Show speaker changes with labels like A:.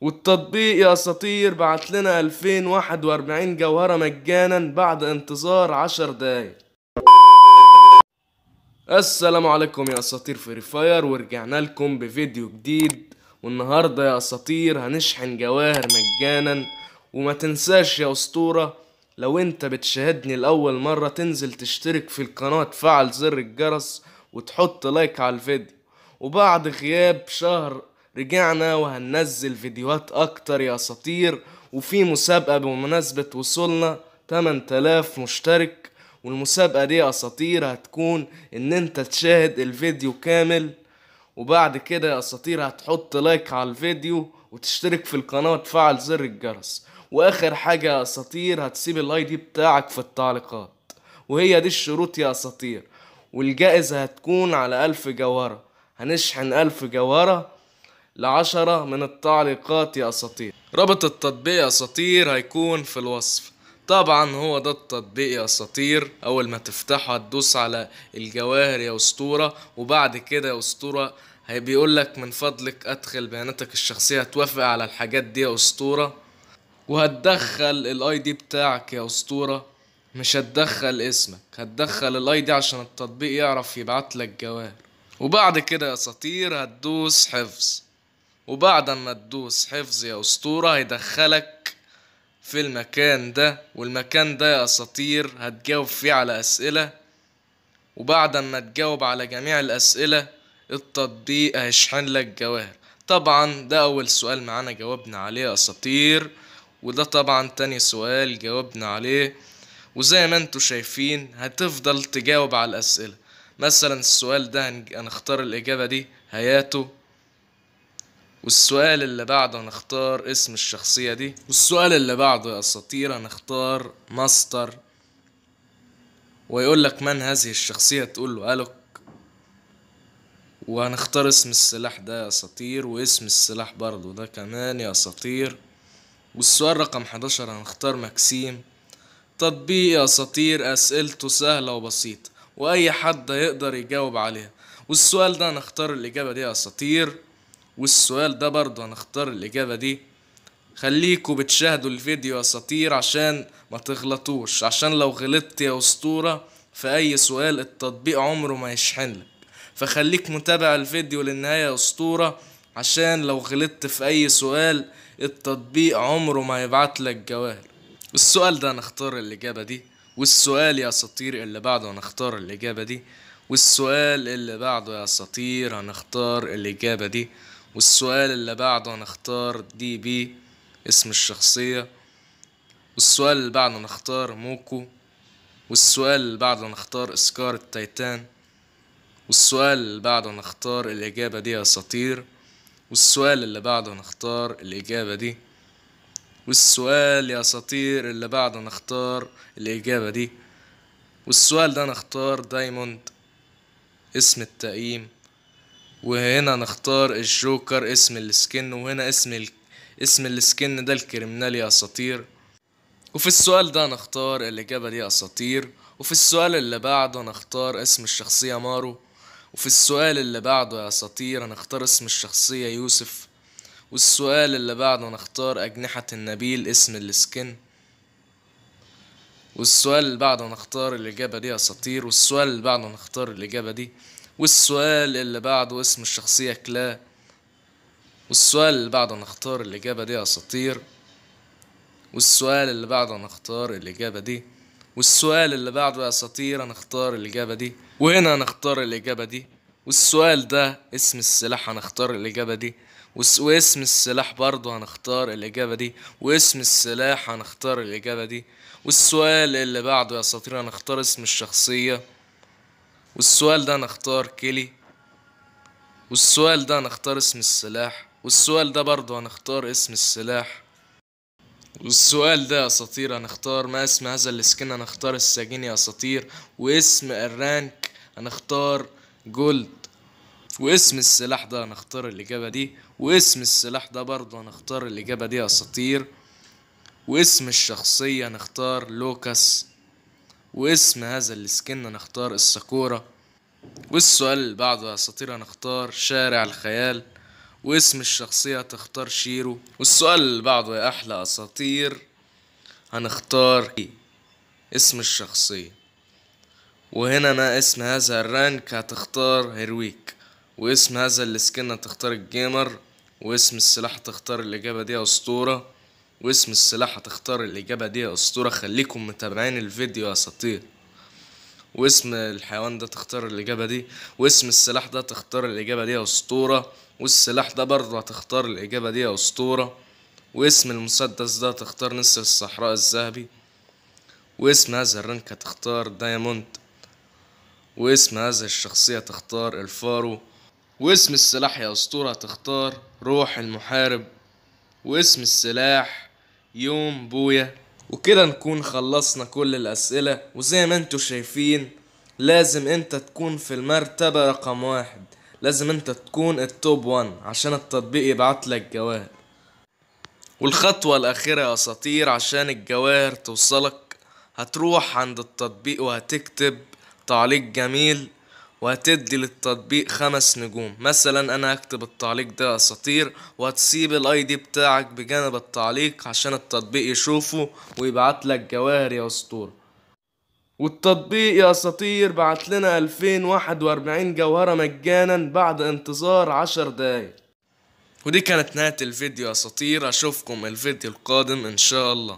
A: والتطبيق يا اساطير بعت لنا 2041 جوهرة مجانا بعد انتظار 10 دقايق السلام عليكم يا اساطير فري فاير ورجعنا لكم بفيديو جديد والنهارده يا اساطير هنشحن جواهر مجانا وما تنساش يا اسطوره لو انت بتشاهدني لاول مره تنزل تشترك في القناه تفعل زر الجرس وتحط لايك على الفيديو وبعد غياب شهر رجعنا وهننزل فيديوهات اكتر يا اساطير وفي مسابقة بمناسبة وصولنا 8000 مشترك والمسابقة دي يا اساطير هتكون ان انت تشاهد الفيديو كامل وبعد كده يا اساطير هتحط لايك على الفيديو وتشترك في القناة وتفعل زر الجرس واخر حاجة يا اساطير هتسيب الاي دي بتاعك في التعليقات وهي دي الشروط يا اساطير والجائزة هتكون على ألف جوهرة هنشحن ألف جوهرة لعشرة من التعليقات يا أساطير رابط التطبيق يا أساطير هيكون في الوصف طبعا هو ده التطبيق يا اساطير اول ما تفتحه هتدوس على الجواهر يا اسطوره وبعد كده يا اسطوره هيبيقول لك من فضلك ادخل بياناتك الشخصيه هتوافق على الحاجات دي يا اسطوره وهتدخل الاي دي بتاعك يا اسطوره مش هتدخل اسمك هتدخل الاي دي عشان التطبيق يعرف يبعت لك جواهر وبعد كده يا اساطير هتدوس حفظ وبعد ما تدوس حفظ يا اسطورة هيدخلك في المكان ده والمكان ده يا اساطير هتجاوب فيه على اسئلة وبعد ما تجاوب على جميع الاسئلة التطبيق هيشحن لك جواهر طبعا ده اول سؤال معانا جاوبنا عليه يا اساطير وده طبعا تاني سؤال جاوبنا عليه وزي ما انتوا شايفين هتفضل تجاوب على الاسئلة مثلا السؤال ده هنختار الاجابة دي هياته والسؤال اللي بعده نختار اسم الشخصية دي والسؤال اللي بعده يا أساطير نختار مصدر ويقول لك من هذه الشخصية تقول له ألوك وهنختار اسم السلاح ده يا أساطير واسم السلاح برضه ده كمان يا أساطير والسؤال رقم 11 هنختار ماكسيم تطبيق يا أساطير أسئلته سهلة وبسيطة وأي حد هيقدر يجاوب عليها والسؤال ده هنختار الإجابة دي يا أساطير والسؤال ده برضه هنختار الإجابة دي خليكوا بتشاهدوا الفيديو أساطير عشان ما تغلطوش عشان لو غلطت يا أسطورة في أي سؤال التطبيق عمره ما يشحنلك فخليك متابع الفيديو للنهاية يا أسطورة عشان لو غلطت في أي سؤال التطبيق عمره ما لك جواب السؤال ده هنختار الإجابة دي والسؤال يا سطير اللي بعده هنختار الإجابة دي والسؤال اللي بعده يا سطير هنختار الإجابة دي والسؤال اللي بعده هنختار دي بي اسم الشخصية والسؤال اللي بعده هنختار موكو والسؤال اللي بعده هنختار اسكار التايتان والسؤال اللي بعده هنختار الإجابة دي يا والسؤال اللي بعده هنختار الإجابة دي والسؤال يا أساطير اللي بعده نختار الإجابة دي والسؤال ده نختار دايموند اسم التقييم وهنا نختار الجوكر اسم السكن وهنا اسم ال... اسم السكن ده الكريمنال يا اساطير وفي السؤال ده نختار الاجابة دي اساطير وفي السؤال اللي بعده نختار اسم الشخصية مارو وفي السؤال اللي بعده يا اساطير هنختار اسم الشخصية يوسف والسؤال اللي بعده نختار أجنحة النبيل اسم السكن والسؤال اللي بعده نختار الإجابة دي أساطير والسؤال اللي بعده نختار الإجابة دي والسؤال اللي بعده اسم الشخصية كلا والسؤال اللي بعده نختار الإجابة دي أساطير والسؤال اللي بعده نختار الإجابة دي والسؤال اللي بعده أساطير هنختار الإجابة دي وهنا هنختار الإجابة دي والسؤال ده اسم السلاح هنختار الإجابة دي واسم السلاح برضه هنختار الإجابة دي واسم السلاح هنختار الإجابة دي والسؤال اللي بعده يا أساطير هنختار اسم الشخصية والسؤال ده هنختار كيلي والسؤال ده هنختار اسم السلاح والسؤال ده برضه هنختار اسم السلاح والسؤال ده يا اساطير هنختار ما اسم هذا السكن هنختار السجين يا اساطير واسم الرانك هنختار جولد واسم السلاح ده هنختار الاجابة دي واسم السلاح ده برضه هنختار الاجابة دي يا اساطير واسم الشخصية هنختار لوكاس واسم هذا السكن نختار الساكورا والسؤال اللي بعده يا اساطير هنختار شارع الخيال واسم الشخصية هتختار شيرو والسؤال اللي بعده يا أحلى أساطير هنختار اسم الشخصية وهنا أنا اسم هذا الرانك هتختار هيرويك واسم هذا السكن تختار الجيمر واسم السلاح هتختار الإجابة دي أسطورة واسم السلاح هتختار الإجابة دي يا أسطورة خليكم متابعين الفيديو يا أساطير واسم الحيوان ده تختار الإجابة دي واسم السلاح ده تختار الإجابة دي يا أسطورة والسلاح ده برضه هتختار الإجابة دي يا أسطورة واسم المسدس ده تختار نسر الصحراء الذهبي واسم هذا الرنك هتختار دايموند واسم هذا الشخصية تختار الفارو واسم السلاح يا أسطورة تختار روح المحارب واسم السلاح يوم بويا وكده نكون خلصنا كل الأسئلة وزي ما انتوا شايفين لازم انت تكون في المرتبة رقم واحد لازم انت تكون التوب وان عشان التطبيق يبعتلك جواهر والخطوة الأخيرة يا أساطير عشان الجواهر توصلك هتروح عند التطبيق وهتكتب تعليق جميل وهتدي للتطبيق خمس نجوم مثلا انا هكتب التعليق ده اساطير وهتسيب الاي دي بتاعك بجانب التعليق عشان التطبيق يشوفه ويبعت لك جواهر يا اسطوره والتطبيق يا اساطير بعت لنا 2041 جوهرة مجانا بعد انتظار 10 دقايق ودي كانت نهاية الفيديو يا اساطير اشوفكم الفيديو القادم ان شاء الله